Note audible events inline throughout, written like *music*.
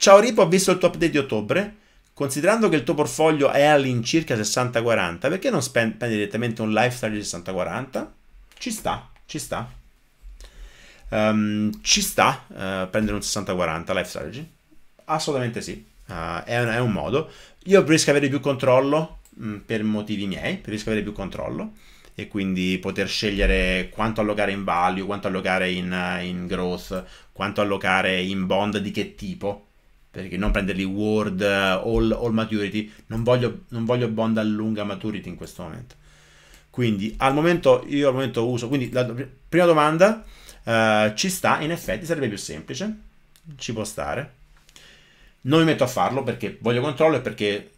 Ciao Rip, ho visto il top day di ottobre. Considerando che il tuo portfolio è all'incirca 60-40, perché non spendi direttamente un lifestyle di 60-40? Ci sta, ci sta. Um, ci sta uh, prendere un 60-40 life strategy? Assolutamente sì, uh, è, un, è, un, modo. Io preferisco avere più controllo mh, mm, per motivi miei, preferisco avere più controllo e quindi poter scegliere quanto allocare in value, quanto allocare in, in growth, quanto allocare in bond di che tipo, perché non prenderli Word, eh, all, all Maturity, non voglio, non voglio bond a lunga Maturity in questo momento. Quindi al momento io al momento uso, quindi la prima domanda eh, ci sta, in effetti sarebbe più semplice, ci può stare. Non mi metto a farlo perché voglio controllo e perché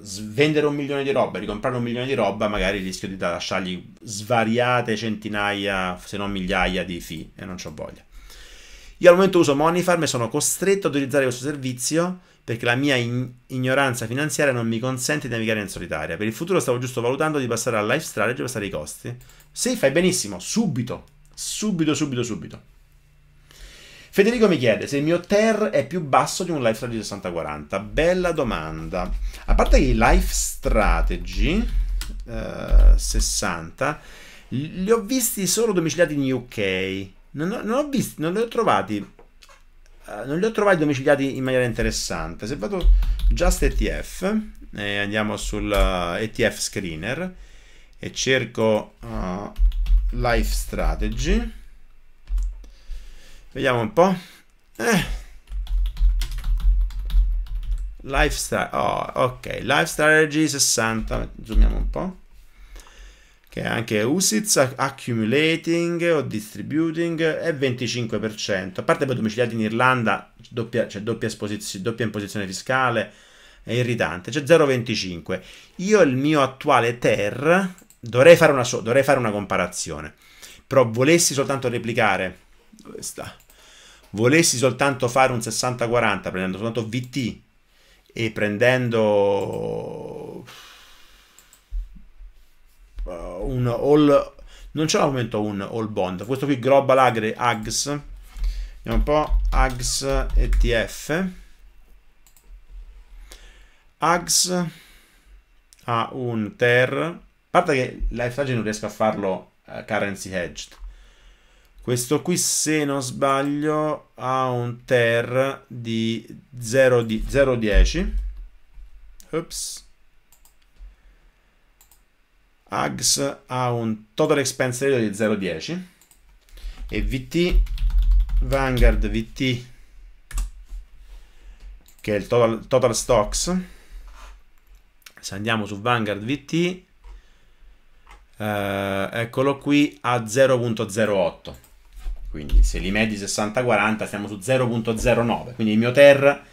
svendere un milione di roba, ricomprare un milione di roba, magari rischio di lasciargli svariate centinaia, se non migliaia di fee e non ho voglia. Io al momento uso Moneyfarm e sono costretto ad utilizzare questo servizio perché la mia in- ignoranza finanziaria non mi consente di navigare in solitaria. Per il futuro stavo giusto valutando di passare al Life strategy e passare i costi. Sì, fai benissimo, subito, subito, subito, subito. Federico mi chiede se il mio TER è più basso di un life strategy 6040. Bella domanda. A parte che i life strategy eh, 60 li ho visti solo domiciliati in UK non ho, non ho visto, non li ho trovati. Uh, non li ho trovati domiciliati in maniera interessante. Se vado just ETF e eh, andiamo sul ETF eh, screener e cerco uh, life strategy. Vediamo un po'. Eh. Life, oh, ok, Life Strategy 60, zoomiamo un po' che è anche USITS, Accumulating o Distributing, è 25%. A parte poi domiciliati in Irlanda, doppia, cioè doppia, doppia imposizione fiscale, è irritante, c'è cioè 0,25. Io il mio attuale TER, dovrei fare una, dovrei fare una comparazione, però volessi soltanto replicare, dove sta? Volessi soltanto fare un 60-40, prendendo soltanto VT e prendendo uh, un all non c'è l'aumento un all bond questo qui global agri ags vediamo un po' ags etf ags ha un ter a parte che l'FTG non riesco a farlo uh, currency hedged questo qui, se non sbaglio, ha un ter di 0,10. Oops. Ags ha un total expense ratio di 0,10 e VT Vanguard VT che è il total, total stocks se andiamo su Vanguard VT eh, eccolo qui a 0.08 quindi se li medi 60-40 siamo su 0.09 quindi il mio TER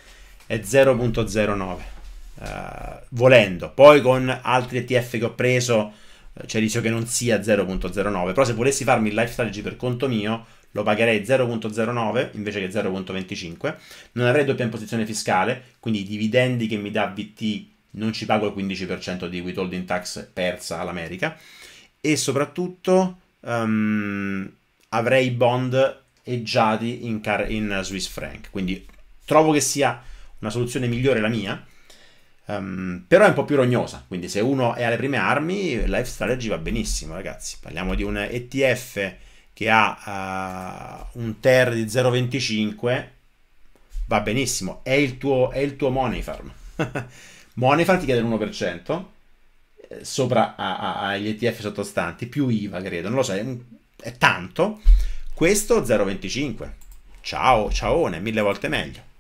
è 0.09 eh, volendo. Poi con altri ETF che ho preso eh, c'è il rischio che non sia 0.09, però se volessi farmi il life strategy per conto mio lo pagherei 0.09 invece che 0.25, non avrei doppia imposizione fiscale, quindi i dividendi che mi dà BT non ci pago il 15% di withholding tax persa all'America e soprattutto um, avrei bond eggiati in, in Swiss franc, quindi trovo che sia una soluzione migliore la mia, Um, però è un po' più rognosa, quindi se uno è alle prime armi, Life Strategy va benissimo, ragazzi. Parliamo di un ETF che ha uh, un TER di 0,25, va benissimo, è il tuo, è il tuo Money Farm. *laughs* money Farm ti chiede l'1%, eh, sopra agli ETF sottostanti, più IVA, credo, non lo sai, è, è tanto. Questo 0,25. Ciao, ciaone, mille volte meglio.